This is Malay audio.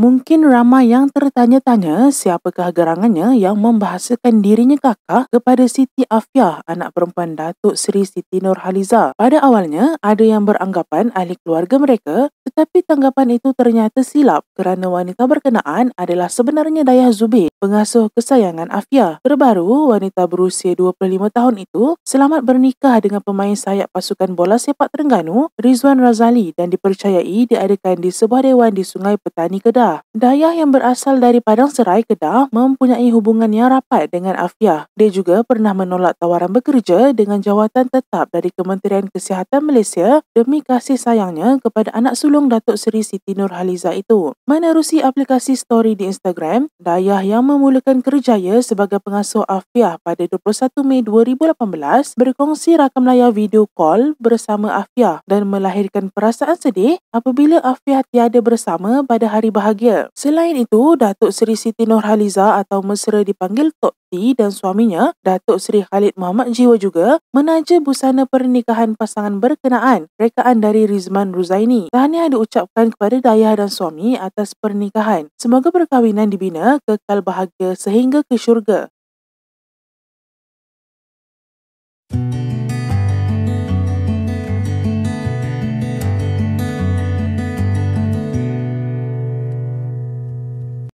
Mungkin ramai yang tertanya-tanya siapakah gerangannya yang membahasakan dirinya kakak kepada Siti Afiah, anak perempuan Datuk Seri Siti Nurhaliza. Pada awalnya, ada yang beranggapan ahli keluarga mereka tetapi tanggapan itu ternyata silap kerana wanita berkenaan adalah sebenarnya Dayah Zubir, pengasuh kesayangan Afiah. Terbaru, wanita berusia 25 tahun itu selamat bernikah dengan pemain sayap pasukan bola sepak Terengganu, Rizwan Razali dan dipercayai diadakan di sebuah dewan di Sungai Petani Kedah. Afiah. Dayah yang berasal dari Padang Serai Kedah mempunyai hubungan yang rapat dengan Afiah. Dia juga pernah menolak tawaran bekerja dengan jawatan tetap dari Kementerian Kesihatan Malaysia demi kasih sayangnya kepada anak sulung Datuk Seri Siti Nurhaliza itu. Menerusi aplikasi story di Instagram, Dayah yang memulakan kerjaya sebagai pengasuh Afiah pada 21 Mei 2018 berkongsi rakam layar video call bersama Afiah dan melahirkan perasaan sedih apabila Afiah tiada bersama pada hari bahagia bahagia. Selain itu, Datuk Seri Siti Nurhaliza atau mesra dipanggil Tok T dan suaminya, Datuk Seri Khalid Muhammad Jiwa juga menaja busana pernikahan pasangan berkenaan rekaan dari Rizman Ruzaini. Tahniah diucapkan kepada dayah dan suami atas pernikahan. Semoga perkahwinan dibina kekal bahagia sehingga ke syurga.